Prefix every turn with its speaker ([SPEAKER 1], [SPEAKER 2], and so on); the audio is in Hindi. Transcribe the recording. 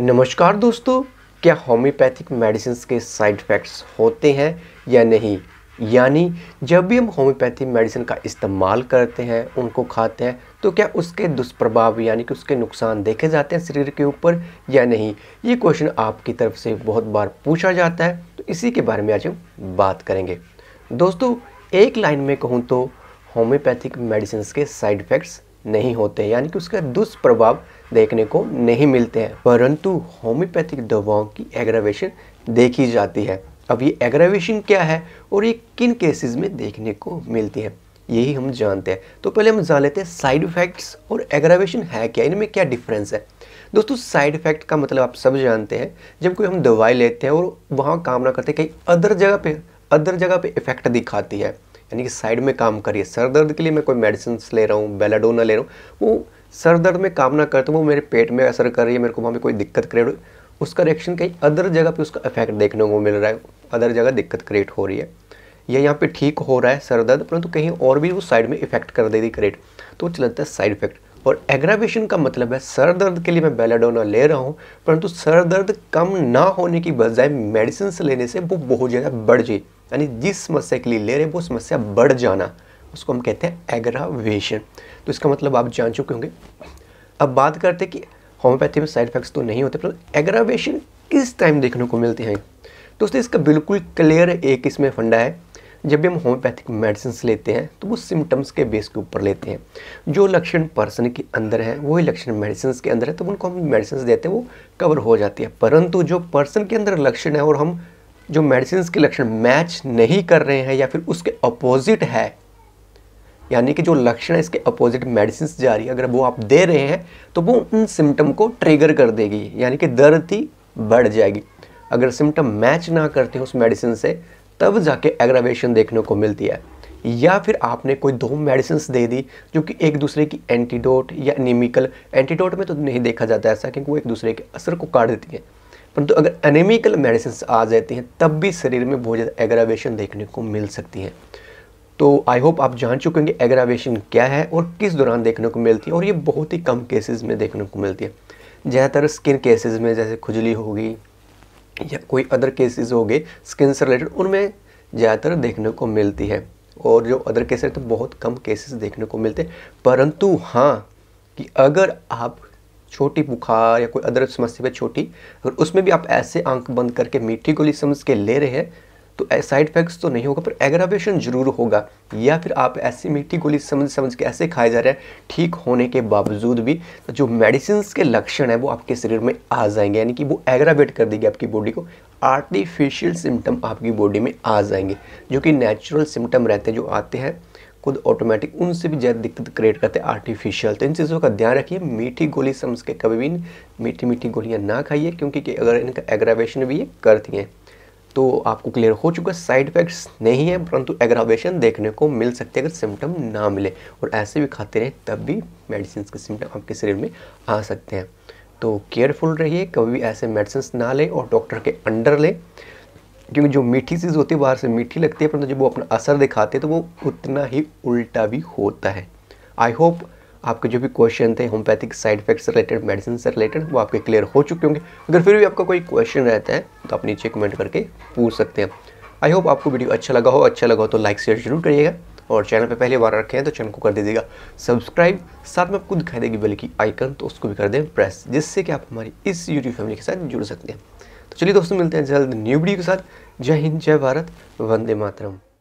[SPEAKER 1] नमस्कार दोस्तों क्या होम्योपैथिक मेडिसिन के साइड इफ़ेक्ट्स होते हैं या नहीं यानी जब भी हम होम्योपैथी मेडिसिन का इस्तेमाल करते हैं उनको खाते हैं तो क्या उसके दुष्प्रभाव यानी कि उसके नुकसान देखे जाते हैं शरीर के ऊपर या नहीं ये क्वेश्चन आपकी तरफ से बहुत बार पूछा जाता है तो इसी के बारे में आज हम बात करेंगे दोस्तों एक लाइन में कहूँ तो होम्योपैथिक मेडिसिन के साइड इफ़ेक्ट्स नहीं होते यानी कि उसका दुष्प्रभाव देखने को नहीं मिलते हैं परंतु होम्योपैथिक दवाओं की एग्रावेशन देखी जाती है अब ये एग्रावेशन क्या है और ये किन केसेस में देखने को मिलती है यही हम जानते हैं तो पहले हम जान लेते हैं साइड इफ़ेक्ट्स और एग्रावेशन है क्या इनमें क्या डिफरेंस है दोस्तों साइड इफ़ेक्ट का मतलब आप सब जानते हैं जब कोई हम दवाई लेते हैं और वहाँ काम ना करते कहीं अदर जगह पे अदर जगह पे इफ़ेक्ट दिखाती है यानी कि साइड में काम करिए सर दर्द के लिए मैं कोई मेडिसिन ले रहा हूँ बेलाडोना ले रहा हूँ वो सर दर्द में काम ना करते वो मेरे पेट में असर कर रही है मेरे को वहाँ पर कोई दिक्कत क्रिएट उसका रिएक्शन कहीं अदर जगह पे उसका इफेक्ट देखने को मिल रहा है अदर जगह दिक्कत क्रिएट हो रही है या यहाँ पे ठीक हो रहा है सर दर्द परंतु कहीं और भी वो साइड में इफेक्ट कर दे रही क्रिएट तो चलता है साइड इफेक्ट और एग्रावेशन का मतलब है सर दर्द के लिए मैं बेलाडोना ले रहा हूँ परंतु सर दर्द कम ना होने की बजाय मेडिसिन लेने से वो बहुत ज़्यादा बढ़ जाए यानी जिस समस्या के लिए ले रहे हैं वो समस्या बढ़ जाना उसको हम कहते हैं एग्रावेशन तो इसका मतलब आप जान चुके होंगे अब बात करते कि होम्योपैथी में साइड इफेक्ट्स तो नहीं होते पर एग्रावेशन किस टाइम देखने को मिलते हैं दोस्तों इसका बिल्कुल क्लियर एक इसमें फंडा है जब भी हम होम्योपैथिक मेडिसिन लेते हैं तो वो सिम्टम्स के बेस के ऊपर लेते हैं जो लक्षण पर्सन के अंदर है वही लक्षण मेडिसिन के अंदर है तो उनको हम मेडिसिन देते हैं वो कवर हो जाती है परंतु जो पर्सन के अंदर लक्षण है और हम जो मेडिसिन के लक्षण मैच नहीं कर रहे हैं या फिर उसके अपोजिट है यानी कि जो लक्षण है इसके अपोजिट मेडिसिन जा रही है अगर वो आप दे रहे हैं तो वो उन सिम्टम को ट्रिगर कर देगी यानी कि दर्द ही बढ़ जाएगी अगर सिम्टम मैच ना करते हैं उस मेडिसिन से तब जाके एग्रावेशन देखने को मिलती है या फिर आपने कोई दो मेडिसिन दे दी जो कि एक दूसरे की एंटीडोट या एनीमिकल एंटीडोट में तो नहीं देखा जाता ऐसा क्योंकि वो एक दूसरे के असर को काट देती हैं परंतु तो अगर एनिमिकल मेडिसिन आ जाती हैं तब भी शरीर में बहुत ज़्यादा एग्रावेशन देखने को मिल सकती हैं तो आई होप आप जान चुके हैं कि एग्रावेशन क्या है और किस दौरान देखने को मिलती है और ये बहुत ही कम केसेस में देखने को मिलती है ज़्यादातर स्किन केसेस में जैसे खुजली होगी या कोई अदर केसेस हो गए स्किन से रिलेटेड उनमें ज़्यादातर देखने को मिलती है और जो अदर केसेस तो बहुत कम केसेस देखने को मिलते हैं परंतु हाँ कि अगर आप छोटी बुखार या कोई अदर समस्या पे छोटी अगर उसमें भी आप ऐसे आंख बंद करके मीठी गोली समझ के ले रहे हैं तो साइड इफेक्ट्स तो नहीं होगा पर एग्रावेशन जरूर होगा या फिर आप ऐसी मीठी गोली समझ समझ के ऐसे खाए जा रहे हैं ठीक होने के बावजूद भी तो जो मेडिसिन के लक्षण हैं वो आपके शरीर में आ जाएंगे यानी कि वो एग्रावेट कर देगी आपकी बॉडी को आर्टिफिशियल सिम्टम आपकी बॉडी में आ जाएंगे जो कि नेचुरल सिम्टम रहते हैं जो आते हैं खुद ऑटोमेटिक उनसे भी ज़्यादा दिक्कत क्रिएट करते हैं आर्टिफिशियल तो इन चीज़ों का ध्यान रखिए मीठी गोली समझ के कभी भी मीठी मीठी गोलियाँ ना खाइए क्योंकि कि अगर इनका एग्रावेशन भी ये करती हैं तो आपको क्लियर हो चुका है साइड इफेक्ट्स नहीं है परंतु एग्रावेशन देखने को मिल सकती है अगर सिम्टम ना मिले और ऐसे भी खाते रहें तब भी मेडिसिन के सिम्टम आपके शरीर में आ सकते हैं तो केयरफुल रहिए कभी भी ऐसे मेडिसिन ना लें और डॉक्टर के अंडर लें क्योंकि जो मीठी चीज़ होती है बाहर से मीठी लगती है परंतु जब वो अपना असर दिखाते हैं तो वो उतना ही उल्टा भी होता है आई होप आपके जो भी क्वेश्चन थे होम्योपैथिक साइड इफेक्ट से रिलेटेड मेडिसिन से रिलेटेड वो आपके क्लियर हो चुके होंगे अगर फिर भी आपका कोई क्वेश्चन रहता है तो आप नीचे कमेंट करके पूछ सकते हैं आई होप आपको वीडियो अच्छा लगा हो अच्छा लगा हो तो लाइक शेयर जरूर करिएगा और चैनल पर पहली बार रखे हैं तो चैनल को कर दीजिएगा सब्सक्राइब साथ में आपको दिखाई देगी बेल की आइकन तो उसको भी कर दें प्रेस जिससे कि आप हमारी इस यूट्यूब फैमिली के साथ जुड़ सकते हैं तो चलिए दोस्तों मिलते हैं जल्द न्यू वीडियो के साथ जय हिंद जय भारत वंदे मातरम